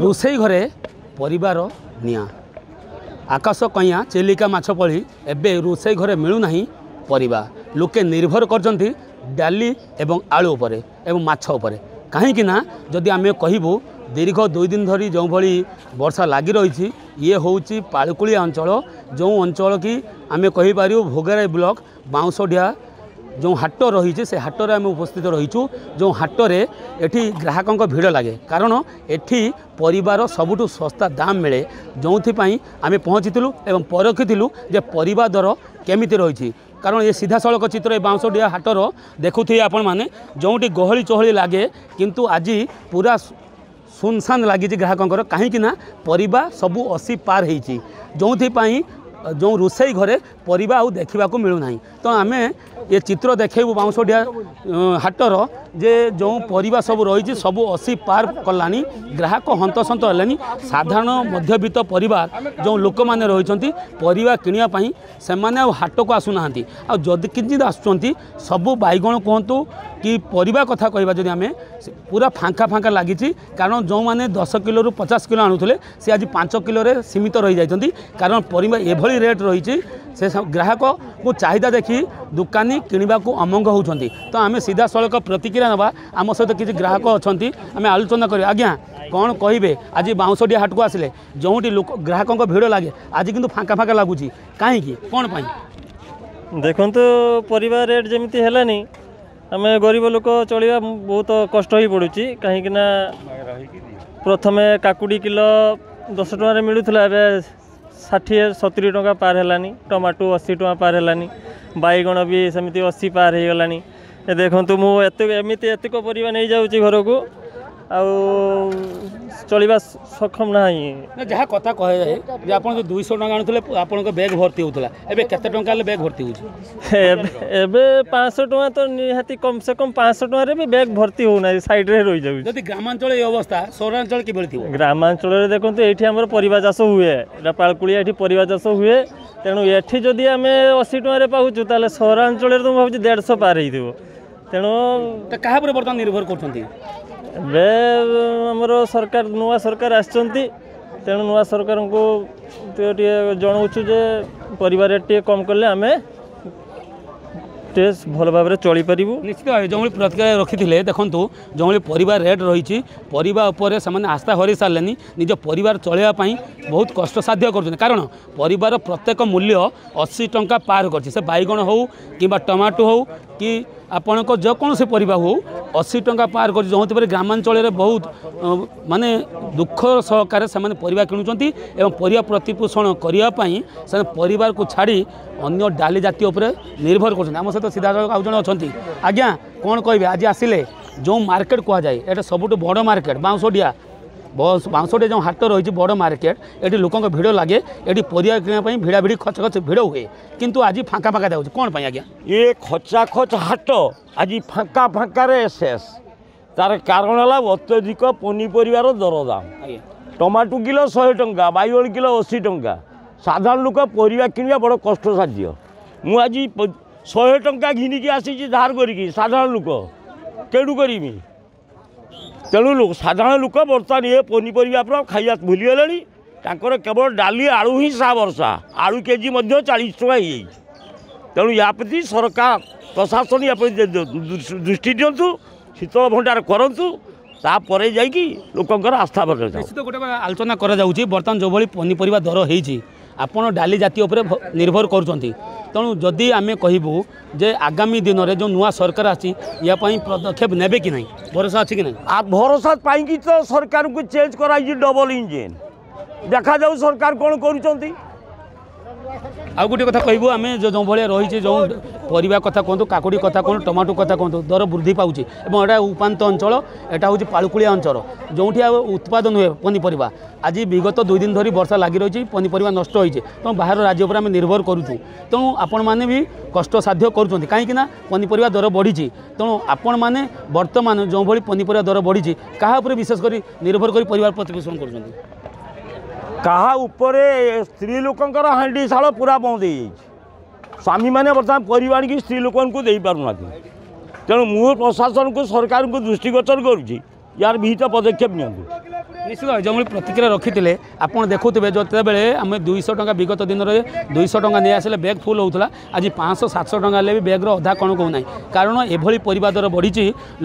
ରୋଷେଇ ଘରେ ପରିବାର ନିଆଁ ଆକାଶ କଇଁଆ ଚିଲିକା ମାଛ ପଳି ଏବେ ରୋଷେଇ ଘରେ ମିଳୁନାହିଁ ପରିବା ଲୋକେ ନିର୍ଭର କରିଛନ୍ତି ଡାଲି ଏବଂ ଆଳୁ ଉପରେ ଏବଂ ମାଛ ଉପରେ କାହିଁକି ନା ଯଦି ଆମେ କହିବୁ ଦୀର୍ଘ ଦୁଇ ଦିନ ଧରି ଯେଉଁଭଳି ବର୍ଷା ଲାଗି ରହିଛି ଇଏ ହେଉଛି ପାଳୁକୁଳିଆ ଅଞ୍ଚଳ ଯେଉଁ ଅଞ୍ଚଳ କି ଆମେ କହିପାରିବୁ ଭୋଗେରାଇ ବ୍ଲକ ବାଉଁଶଡ଼ିହା जो ହାଟ ରହିଛି ସେ ହାଟରେ ଆମେ ଉପସ୍ଥିତ ରହିଛୁ ଯେଉଁ ହାଟରେ ଏଠି ଗ୍ରାହକଙ୍କ ଭିଡ଼ ଲାଗେ କାରଣ ଏଠି ପରିବାର ସବୁଠୁ ଶସ୍ତା ଦାମ୍ ମିଳେ ଯେଉଁଥିପାଇଁ ଆମେ ପହଞ୍ଚିଥିଲୁ ଏବଂ ପରଖିଥିଲୁ ଯେ ପରିବା ଦର କେମିତି ରହିଛି କାରଣ ଏ ସିଧାସଳଖ ଚିତ୍ର ଏ ବାଉଁଶଡିଆ ହାଟର ଦେଖୁଥିବେ ଆପଣମାନେ ଯେଉଁଠି ଗହଳି ଚହଳି ଲାଗେ କିନ୍ତୁ ଆଜି ପୁରା ସୁନସାନ ଲାଗିଛି ଗ୍ରାହକଙ୍କର କାହିଁକିନା ପରିବା ସବୁ ଅଶୀ ପାର ହେଇଛି ଯେଉଁଥିପାଇଁ ଯେଉଁ ରୋଷେଇ ଘରେ ପରିବା ଆଉ ଦେଖିବାକୁ ମିଳୁନାହିଁ ତ ଆମେ ଏ ଚିତ୍ର ଦେଖେଇବୁ ବାଉଁଶଡ଼ିଆ ହାଟର ଯେ ଯେଉଁ ପରିବା ସବୁ ରହିଛି ସବୁ ଅଶୀ ପାର କଲାଣି ଗ୍ରାହକ ହନ୍ତସନ୍ତ ହେଲେଣି ସାଧାରଣ ମଧ୍ୟବିତ୍ତ ପରିବାର ଯେଉଁ ଲୋକମାନେ ରହିଛନ୍ତି ପରିବା କିଣିବା ପାଇଁ ସେମାନେ ଆଉ ହାଟକୁ ଆସୁନାହାନ୍ତି ଆଉ ଯଦି କିଞ୍ଚିତ ଆସୁଛନ୍ତି ସବୁ ବାଇଗଣ କୁହନ୍ତୁ କି ପରିବା କଥା କହିବା ଯଦି ଆମେ ପୁରା ଫାଙ୍କା ଫାଙ୍କା ଲାଗିଛି କାରଣ ଯେଉଁମାନେ ଦଶ କିଲୋରୁ ପଚାଶ କିଲୋ ଆଣୁଥିଲେ ସେ ଆଜି ପାଞ୍ଚ କିଲୋରେ ସୀମିତ ରହିଯାଇଛନ୍ତି କାରଣ ପରିବା ଏଭଳି ରେଟ୍ ରହିଛି ସେ ଗ୍ରାହକ ମୁଁ ଚାହିଦା ଦେଖି ଦୋକାନୀ କିଣିବାକୁ ଅମଙ୍ଗ ହେଉଛନ୍ତି ତ ଆମେ ସିଧାସଳଖ ପ୍ରତିକ୍ରିୟା ନେବା ଆମ ସହିତ କିଛି ଗ୍ରାହକ ଅଛନ୍ତି ଆମେ ଆଲୋଚନା କରିବା ଆଜ୍ଞା କ'ଣ କହିବେ ଆଜି ବାଉଁଶଟିଆ ହାଟକୁ ଆସିଲେ ଯେଉଁଠି ଲୋକ ଗ୍ରାହକଙ୍କ ଭିଡ଼ ଲାଗେ ଆଜି କିନ୍ତୁ ଫାଙ୍କା ଫାଙ୍କା ଲାଗୁଛି କାହିଁକି କ'ଣ ପାଇଁ ଦେଖନ୍ତୁ ପରିବା ରେଟ୍ ଯେମିତି ହେଲାନି ଆମେ ଗରିବ ଲୋକ ଚଳିବା ବହୁତ କଷ୍ଟ ହୋଇ ପଡ଼ୁଛି କାହିଁକିନା ପ୍ରଥମେ କାକୁଡ଼ି କିଲୋ ଦଶ ଟଙ୍କାରେ ମିଳୁଥିଲା ଏବେ ষାଠିଏ ସତୁରି ଟଙ୍କା ପାର ହେଲାନି ଟମାଟୋ ଅଶୀ ଟଙ୍କା ପାର ହେଲାନି ବାଇଗଣ ବି ସେମିତି ଅଶୀ ପାର ହେଇଗଲାଣି ଦେଖନ୍ତୁ ମୁଁ ଏତେ ଏମିତି ଏତିକ ପରିବା ନେଇଯାଉଛି ଘରକୁ ଆଉ ଚଳିବା ସକ୍ଷମ ନାହିଁ ଯାହା କଥା କୁହାଯାଏ ଯେ ଆପଣ ଯେଉଁ ଦୁଇଶହ ଟଙ୍କା ଆଣୁଥିଲେ ଆପଣଙ୍କ ବ୍ୟାଗ୍ ଭର୍ତ୍ତି ହେଉଥିଲା ଏବେ କେତେ ଟଙ୍କା ହେଲେ ବ୍ୟାଗ୍ ଭର୍ତ୍ତି ହେଉଛି ଏବେ ପାଞ୍ଚଶହ ଟଙ୍କା ତ ନିହାତି କମ୍ ସେ କମ୍ ପାଞ୍ଚଶହ ଟଙ୍କାରେ ବି ବ୍ୟାଗ୍ ଭର୍ତ୍ତି ହେଉନାହିଁ ସାଇଡ଼୍ରେ ରହିଯାଉଛି ଯଦି ଗ୍ରାମାଞ୍ଚଳ ଏଇ ଅବସ୍ଥା ସହରାଞ୍ଚଳ କିଭଳି ଥିବ ଗ୍ରାମାଞ୍ଚଳରେ ଦେଖନ୍ତୁ ଏଇଠି ଆମର ପରିବା ଚାଷ ହୁଏ ପାଳକୁଳିଆ ଏଠି ପରିବା ଚାଷ ହୁଏ ତେଣୁ ଏଠି ଯଦି ଆମେ ଅଶୀ ଟଙ୍କାରେ ପାଉଛୁ ତାହେଲେ ସହରାଞ୍ଚଳରେ ତ ମୁଁ ଭାବୁଛି ଦେଢ଼ଶହ ପାର ହେଇଥିବ ତେଣୁ କାହା ଉପରେ ବର୍ତ୍ତମାନ ନିର୍ଭର କରୁଛନ୍ତି ଏବେ ଆମର ସରକାର ନୂଆ ସରକାର ଆସିଛନ୍ତି ତେଣୁ ନୂଆ ସରକାରଙ୍କୁ ଟିକେ ଜଣାଉଛୁ ଯେ ପରିବା ରେଟ୍ ଟିକେ କମ୍ କଲେ ଆମେ টেস্ট ভাল ভাবে চলিপারু নিশ্চিত ভাবে যেভাবে প্রতিক্রিয়া রক্ষিলে দেখুন যেভাবে পরিবার রেট রয়েছে পরিবার উপরে সে আস্থা হরাই সারে নিজ পরিবার চলাইয়া বহুত কষ্ট সাধ্য করছেন কারণ পরিবার প্রত্যেক মূল্য অশী টঙ্কা পার করছে সে বাইগণ হোক কিংবা টমাটো হোক কি ଆପଣଙ୍କ ଯେକୌଣସି ପରିବା ହେଉ ଅଶୀ ଟଙ୍କା ପାର କରୁଛି ଯେଉଁଥିପାଇଁ ଗ୍ରାମାଞ୍ଚଳରେ ବହୁତ ମାନେ ଦୁଃଖ ସହକାରେ ସେମାନେ ପରିବା କିଣୁଛନ୍ତି ଏବଂ ପରିବା ପ୍ରତିପୋଷଣ କରିବା ପାଇଁ ସେମାନେ ପରିବାରକୁ ଛାଡ଼ି ଅନ୍ୟ ଡାଲି ଜାତୀୟ ଉପରେ ନିର୍ଭର କରୁଛନ୍ତି ଆମ ସହିତ ସିଧାସଳଖ ଆଉ ଜଣେ ଅଛନ୍ତି ଆଜ୍ଞା କ'ଣ କହିବେ ଆଜି ଆସିଲେ ଯେଉଁ ମାର୍କେଟ୍ କୁହାଯାଏ ଏଇଟା ସବୁଠୁ ବଡ଼ ମାର୍କେଟ୍ ବାଉଁଶଡ଼ିଆ ବାଉଁଶଟି ଯେଉଁ ହାଟ ରହିଛି ବଡ଼ ମାର୍କେଟ୍ ଏଠି ଲୋକଙ୍କ ଭିଡ଼ ଲାଗେ ଏଠି ପରିବା କିଣିବା ପାଇଁ ଭିଡ଼ା ଭିଡ଼ି ଖଚ ଖଚ ଭିଡ଼ ହୁଏ କିନ୍ତୁ ଆଜି ଫାଙ୍କା ଫାଙ୍କା ଯାଉଛି କ'ଣ ପାଇଁ ଆଜ୍ଞା ଏ ଖଚାଖଚ ହାଟ ଆଜି ଫାଙ୍କା ଫାଙ୍କାରେ ଶେଷ ତାର କାରଣ ହେଲା ଅତ୍ୟଧିକ ପନିପରିବାର ଦରଦାମ ଟମାଟୋ କିଲୋ ଶହେ ଟଙ୍କା ବାଇଗଣ କିଲୋ ଅଶୀ ଟଙ୍କା ସାଧାରଣ ଲୋକ ପରିବା କିଣିବା ବଡ଼ କଷ୍ଟସାଧ୍ୟ ମୁଁ ଆଜି ଶହେ ଟଙ୍କା ଘିନିକି ଆସିଛି ଧାର କରିକି ସାଧାରଣ ଲୋକ କେଡ଼ୁ କରିବି ତେଣୁ ସାଧାରଣ ଲୋକ ବର୍ତ୍ତମାନ ଏ ପନିପରିବା ପୁରା ଖାଇବା ଭୁଲିଗଲେଣି ତାଙ୍କର କେବଳ ଡାଲି ଆଳୁ ହିଁ ସା ବର୍ଷା ଆଳୁ କେଜି ମଧ୍ୟ ଚାଳିଶ ଟଙ୍କା ହେଇଯାଇଛି ତେଣୁ ୟା ପ୍ରତି ସରକାର ପ୍ରଶାସନ ୟା ପ୍ରତି ଦୃଷ୍ଟି ଦିଅନ୍ତୁ ଶୀତଳ ଭଣ୍ଡାର କରନ୍ତୁ ତାପରେ ଯାଇକି ଲୋକଙ୍କର ଆସ୍ଥା ବଦଳିଯାଉ ଗୋଟେ ଆଲୋଚନା କରାଯାଉଛି ବର୍ତ୍ତମାନ ଯେଉଁଭଳି ପନିପରିବା ଦର ହେଇଛି ଆପଣ ଡାଲି ଜାତି ଉପରେ ନିର୍ଭର କରୁଛନ୍ତି ତେଣୁ ଯଦି ଆମେ କହିବୁ ଯେ ଆଗାମୀ ଦିନରେ ଯେଉଁ ନୂଆ ସରକାର ଆସିଛି ୟା ପାଇଁ ପଦକ୍ଷେପ ନେବେ କି ନାହିଁ ଭରସା ଅଛି କି ନାହିଁ ଭରସା ପାଇଁକି ତ ସରକାରଙ୍କୁ ଚେଞ୍ଜ କରାଯାଇଛି ଡବଲ ଇଞ୍ଜିନ୍ ଦେଖାଯାଉ ସରକାର କ'ଣ କରୁଛନ୍ତି ଆଉ ଗୋଟିଏ କଥା କହିବୁ ଆମେ ଯେଉଁ ଭଳିଆ ରହିଛି ଯେଉଁ ପରିବା କଥା କୁହନ୍ତୁ କାକୁଡ଼ି କଥା କୁହନ୍ତୁ ଟମାଟୋ କଥା କୁହନ୍ତୁ ଦର ବୃଦ୍ଧି ପାଉଛି ଏବଂ ଏଇଟା ଉପାନ୍ତ ଅଞ୍ଚଳ ଏଇଟା ହେଉଛି ପାଳୁକୁଳିଆ ଅଞ୍ଚଳ ଯେଉଁଠି ଆଉ ଉତ୍ପାଦନ ହୁଏ ପନିପରିବା ଆଜି ବିଗତ ଦୁଇ ଦିନ ଧରି ବର୍ଷା ଲାଗି ରହିଛି ପନିପରିବା ନଷ୍ଟ ହୋଇଛି ତେଣୁ ବାହାର ରାଜ୍ୟ ଉପରେ ଆମେ ନିର୍ଭର କରୁଛୁ ତେଣୁ ଆପଣମାନେ ବି କଷ୍ଟସାଧ୍ୟ କରୁଛନ୍ତି କାହିଁକିନା ପନିପରିବା ଦର ବଢ଼ିଛି ତେଣୁ ଆପଣମାନେ ବର୍ତ୍ତମାନ ଯେଉଁଭଳି ପନିପରିବା ଦର ବଢ଼ିଛି କାହା ଉପରେ ବିଶେଷ କରି ନିର୍ଭର କରି ପରିବାର ପ୍ରତିପୋଷଣ କରୁଛନ୍ତି କାହା ଉପରେ ସ୍ତ୍ରୀ ଲୋକଙ୍କର ହାଣ୍ଡିଶାଳ ପୁରା ବନ୍ଦ ହେଇଯାଇଛି ସ୍ୱାମୀମାନେ ବର୍ତ୍ତମାନ ପରିବା ଆଣିକି ସ୍ତ୍ରୀ ଲୋକଙ୍କୁ ଦେଇପାରୁନାହାନ୍ତି ତେଣୁ ମୁଁ ପ୍ରଶାସନକୁ ସରକାରଙ୍କୁ ଦୃଷ୍ଟିଗୋଚର କରୁଛି ୟାର ବିହିତ ପଦକ୍ଷେପ ନିଅନ୍ତୁ নিশ্চিত যেভাবে প্রতিক্রিয়া রক্ষিলে আপনার দেখুবে যেতবে আমি দুইশহ টাকা বিগত দিনের দুইশহ টাকা নিয়ে আসলে ব্যাগ ফুল হোলা আজ পাঁচশহ সাতশহ টাকা হলে ব্যাগ্র অধা কণ কৌ না কারণ এভাবে পরিবা দর বড়ি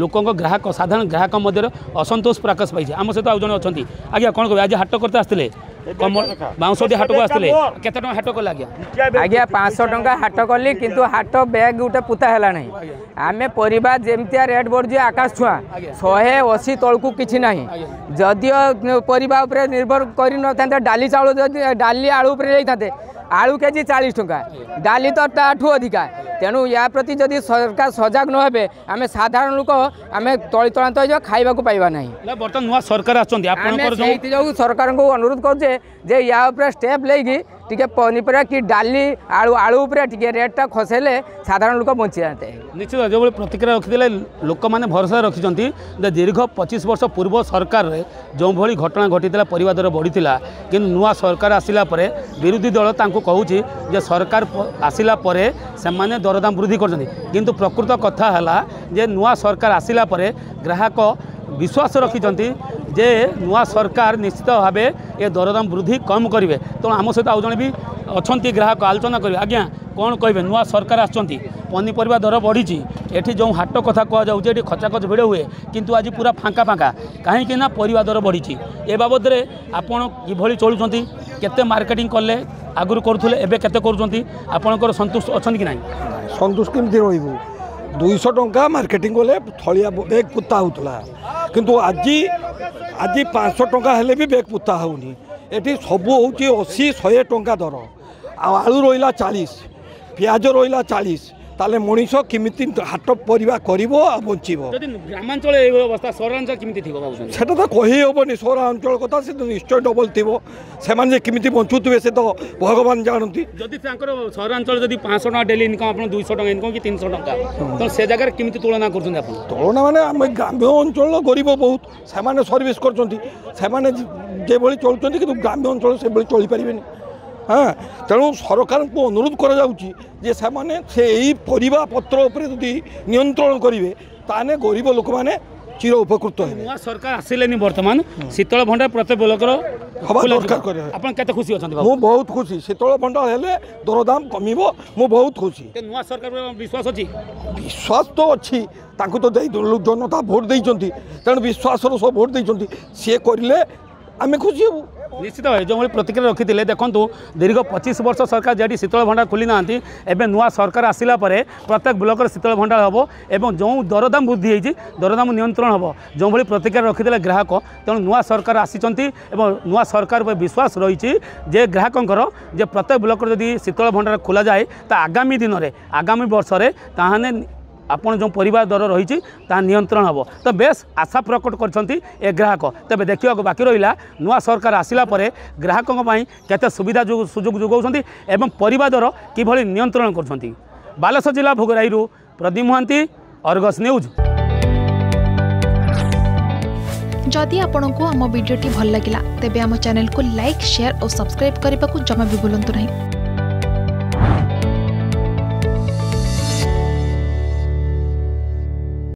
লোক গ্রাহক সাধারণ গ্রাহক মধ্যে অসন্তোষ প্রকাশ পাইছে আমার সহ আজ জন অনেক আজ্ঞা কোণ কবে আজ হাট করতে আসলে ବାଉଁଶଟି ହାଟକୁ ଆସିଥିଲେ କେତେ ଟଙ୍କା ହାଟ କଲେ ଆଜ୍ଞା ଆଜ୍ଞା ପାଞ୍ଚଶହ ଟଙ୍କା ହାଟ କଲି କିନ୍ତୁ ହାଟ ବ୍ୟାଗ୍ ଗୋଟେ ପୁତା ହେଲା ନାହିଁ ଆମେ ପରିବା ଯେମିତିଆ ରେଟ୍ ବଢ଼ୁଛି ଆକାଶ ଛୁଆଁ ଶହେ ଅଶୀ ତଳକୁ କିଛି ନାହିଁ ଯଦି ଜାତୀୟ ପରିବା ଉପରେ ନିର୍ଭର କରିନଥାନ୍ତେ ଡାଲି ଚାଉଳ ଡାଲି ଆଳୁ ଉପରେ ଯାଇଥାନ୍ତେ আলু কেজি চাশ টাকা ডালি তো তাঠু অধিকা তেমন ইয়া প্রতি যদি সরকার সজাগ নহবে আমি সাধারণ লোক আমি তলি তলান্ত হয়ে খাইবা পাইবা না বর্তমান নয় সরকার আসছেন যোগ সরকার অনুরোধ করছে যে ইয়া উপরে স্টেপ লেগি টিকে পনিপরিবা কি ডালি আলু আলু উপরে টিকে রেটটা খসাইলে সাধারণ লোক বঞ্চি যাতে নিশ্চিত যেভাবে প্রতিক্রিয়া রক্ষিলে লোক মানে ভরসা রক্ষিছেন যে দীর্ঘ পঁচিশ বর্ষ পূর্ব সরকারের যেভাবে ঘটনা ঘটি পরিবার দর বড়ি কিন্তু নয় সরকার আসিলা পরে বিরোধী দল তাঁর কৌছি যে সরকার আসিলা পরে সেমানে দরদাম বৃদ্ধি করছেন কিন্তু প্রকৃত কথা হলা যে নূয়া সরকার আসিলা পরে গ্রাহক বিশ্বাস রাখিছেন যে নূয়া সরকার নিশ্চিত ভাবে এ দরদাম বৃদ্ধি কম করবে তেমন আম সহ আউ জন বি অনেক গ্রাহক আলোচনা করবে আজ্ঞা কোণ কহবে নূয়া সরকার আসছেন পনিপরিবা দর বড়িছি এটি যে হাট কথা কুযাচ্ছে এটি খচাখচ ভিড় হুয়ে কিন্তু আজ পুরা ফাঙ্কা ফাঙ্কা কাহিঁকি না পরিবা দর বড়িছি এ বাবদরে আপনার কিভাবে চলুচার কেতে মার্কেটিং কলে ଆଗରୁ କରୁଥିଲେ ଏବେ କେତେ କରୁଛନ୍ତି ଆପଣଙ୍କର ସନ୍ତୁଷ୍ଟ ଅଛନ୍ତି କି ନାହିଁ ସନ୍ତୁଷ୍ଟ କେମିତି ରହିବୁ ଦୁଇଶହ ଟଙ୍କା ମାର୍କେଟିଂ କଲେ ଥଳିଆ ବେଗ୍ ପୋତା ହେଉଥିଲା କିନ୍ତୁ ଆଜି ଆଜି ପାଞ୍ଚଶହ ଟଙ୍କା ହେଲେ ବି ବେଗ୍ ପୋତା ହେଉନି ଏଠି ସବୁ ହେଉଛି ଅଶୀ ଶହେ ଟଙ୍କା ଦର ଆଉ ଆଳୁ ରହିଲା ଚାଳିଶ ପିଆଜ ରହିଲା ଚାଳିଶ তাহলে মনিষ কেমিতি হাট পরিবা করব আর বঞ্চব গ্রামাঞ্চল এই অবস্থা সহরাঞ্চল কেমিতি থিব ভাবুছেন সেটা তো কহি হবনি সহরাঞ্চল কথা সে নিশ্চয় ডবল থিব সেমানে যে কেমিতি বঞ্চুথিবে সে তো ভগবান জানন্তি যদি তাঙ্কর সহরাঞ্চল যদি 500 টাকা ডেলি ইনকম আপন 200 টাকা ইনকম কি 300 টাকা তো সে জায়গার কেমিতি তুলনা করছেন আপন তুলনা মানে আমি গ্রাম্য অঞ্চল গরিব বহুত সেমানে সার্ভিস করছেন সেমানে যেভাবে চলুছেন কিন্তু গ্রাম্য অঞ্চল সেভাবে চলি পারিবেনি হ্যাঁ তেণু ସରକାରଙ୍କୁ ଅନୁରୋଧ କରାଯାଉଛି ଯେ ସେମାନେ ସେ ଏଇ ପରିବାପତ୍ର ଉପରେ ଯଦି ନିୟନ୍ତ୍ରଣ କରିବେ ତାହେଲେ ଗରିବ ଲୋକମାନେ চির উপকৃত হবে নূয়া সরকার আসিলেনি বর্তমান শীতল ভণ্ডার প্রত্যেক ব্লকর হবা দরকার করে আপন কত খুশি আছেন মু বহুত খুশি শীতল ভণ্ডার হেলে দরদাম কমিব মু বহুত খুশি নূয়া সরকার বিশ্বাস আছে বিশ্বাস তো আছে তাকে তো দেই জনতা ভোট দেইছন্তি তেণু বিশ্বাসর সব ভোট দেইছন্তি সে করিলে আমি খুশি হবু নিশ্চিত ভাবে যেভাবে প্রতিক্রিয়া রক্ষিলে দেখুন দীর্ঘ পঁচিশ বর্ষ সরকার যেটি শীতল ভণ্ডার খোলি না এবে নূয়া সরকার আসলা পরে প্রত্যেক ব্লকর শীতল ভণ্ডার হব এবং যে দরদাম বৃদ্ধি হয়েছে দরদাম নিয়ন্ত্রণ হব যেভাবে প্রতিক্রিয়া রক্ষিলে গ্রাহক তেমন নূয়া সরকার আসছেন এবং নূয়া সরকার উপরে বিশ্বাস রয়েছে যে গ্রাহকর যে প্রত্যেক ব্লকর যদি শীতল ভণ্ডার খোলা যায় তা আগামী দিনরে আগামী বর্ষরে তাহলে ଆପଣ ଯେଉଁ ପରିବା ଦର ରହିଛି ତାହା ନିୟନ୍ତ୍ରଣ ହେବ ତ ବେଶ୍ ଆଶା ପ୍ରକଟ କରିଛନ୍ତି ଏ ଗ୍ରାହକ ତେବେ ଦେଖିବାକୁ ବାକି ରହିଲା ନୂଆ ସରକାର ଆସିଲା ପରେ ଗ୍ରାହକଙ୍କ ପାଇଁ କେତେ ସୁବିଧା ସୁଯୋଗ ଯୋଗାଉଛନ୍ତି ଏବଂ ପରିବା ଦର କିଭଳି ନିୟନ୍ତ୍ରଣ କରୁଛନ୍ତି ବାଲେଶ୍ୱର ଜିଲ୍ଲା ଭୋଗରାଇରୁ ପ୍ରଦୀପ ମହାନ୍ତି ଅର୍ଗସ୍ ନ୍ୟୁଜ୍ ଯଦି ଆପଣଙ୍କୁ ଆମ ଭିଡ଼ିଓଟି ଭଲ ଲାଗିଲା ତେବେ ଆମ ଚ୍ୟାନେଲକୁ ଲାଇକ୍ ସେୟାର ଓ ସବସ୍କ୍ରାଇବ୍ କରିବାକୁ ଜମା ବି ଭୁଲନ୍ତୁ ନାହିଁ